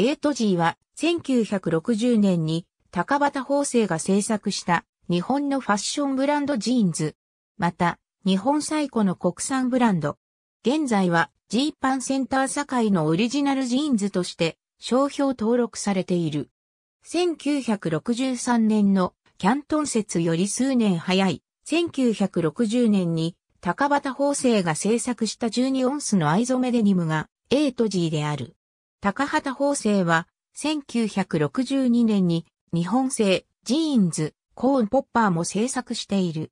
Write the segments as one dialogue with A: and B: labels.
A: エイトジーは1960年に高畑法政が制作した日本のファッションブランドジーンズ。また、日本最古の国産ブランド。現在はジーパンセンター堺のオリジナルジーンズとして商標登録されている。1963年のキャントン説より数年早い1960年に高畑法政が制作した12オンスの藍染めデニムがエイトである。高畑法政は、1962年に日本製、ジーンズ、コーンポッパーも制作している。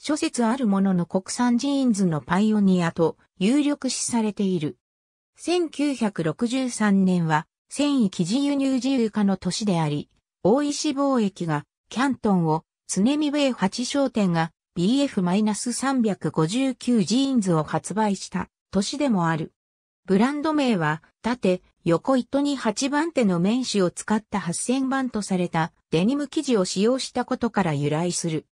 A: 諸説あるものの国産ジーンズのパイオニアと有力視されている。1963年は、繊維生地輸入自由化の年であり、大石貿易がキャントンを、常見米八商店が BF-359 ジーンズを発売した年でもある。ブランド名は、縦、横糸に8番手の面紙を使った8000番とされたデニム生地を使用したことから由来する。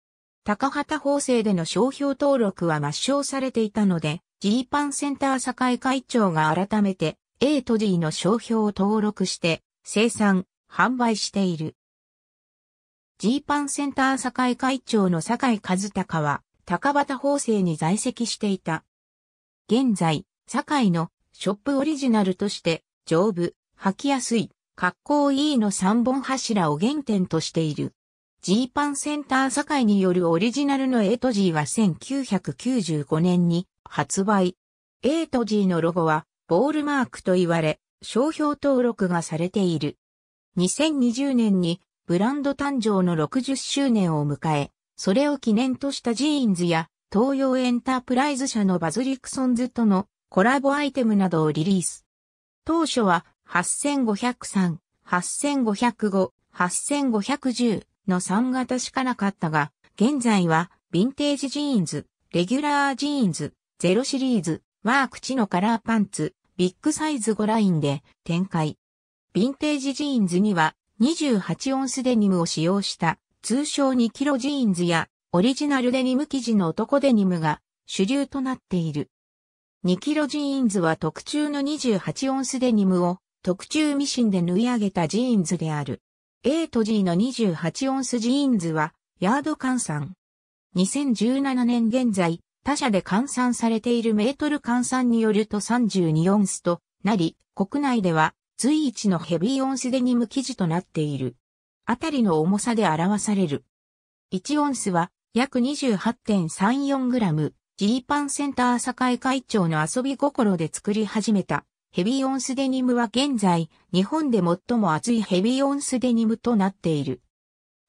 A: 高畑法制での商標登録は抹消されていたので、ジーパンセンター堺会長が改めて A と D の商標を登録して生産、販売している。ジーパンセンター堺会長の井和隆は高畑法制に在籍していた。現在、堺のショップオリジナルとして、丈夫、履きやすい、格好いいの3本柱を原点としている。ジーパンセンター堺によるオリジナルのエイトジーは1995年に発売。エイトジーのロゴはボールマークと言われ、商標登録がされている。2020年にブランド誕生の60周年を迎え、それを記念としたジーンズや東洋エンタープライズ社のバズ・リクソンズとのコラボアイテムなどをリリース。当初は8503、8505、8510の3型しかなかったが、現在はヴィンテージジーンズ、レギュラージーンズ、ゼロシリーズ、ワークチのカラーパンツ、ビッグサイズ5ラインで展開。ヴィンテージジーンズには28オンスデニムを使用した通称2キロジーンズやオリジナルデニム生地の男デニムが主流となっている。2キロジーンズは特注の28オンスデニムを特注ミシンで縫い上げたジーンズである。A と G の28オンスジーンズはヤード換算。2017年現在、他社で換算されているメートル換算によると32オンスとなり、国内では随一のヘビーオンスデニム生地となっている。あたりの重さで表される。1オンスは約 28.34g。ジーパンセンター堺会長の遊び心で作り始めたヘビーオンスデニムは現在日本で最も熱いヘビーオンスデニムとなっている。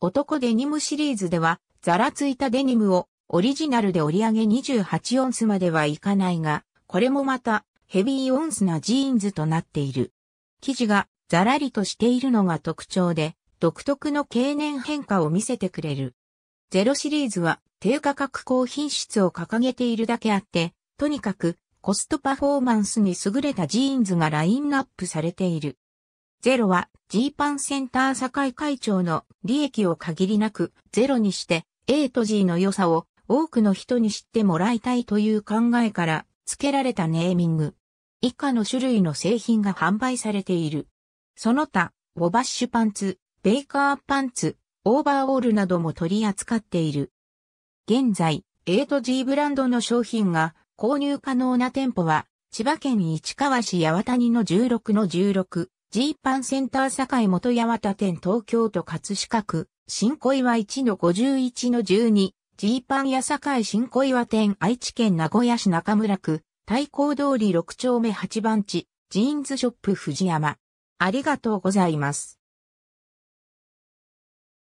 A: 男デニムシリーズではザラついたデニムをオリジナルで折り上げ28オンスまではいかないが、これもまたヘビーオンスなジーンズとなっている。生地がザラリとしているのが特徴で、独特の経年変化を見せてくれる。ゼロシリーズは低価格高品質を掲げているだけあって、とにかくコストパフォーマンスに優れたジーンズがラインナップされている。ゼロはジーパンセンター境会長の利益を限りなくゼロにして A と G の良さを多くの人に知ってもらいたいという考えから付けられたネーミング。以下の種類の製品が販売されている。その他、ウォバッシュパンツ、ベイカーパンツ、オーバーオールなども取り扱っている。現在、8G ブランドの商品が購入可能な店舗は、千葉県市川市八幡の16の16、G パンセンター境元八幡店東京都葛飾区、新小岩1の51の12、G パン屋境新小岩店愛知県名古屋市中村区、対抗通り6丁目8番地、ジーンズショップ藤山。ありがとうございます。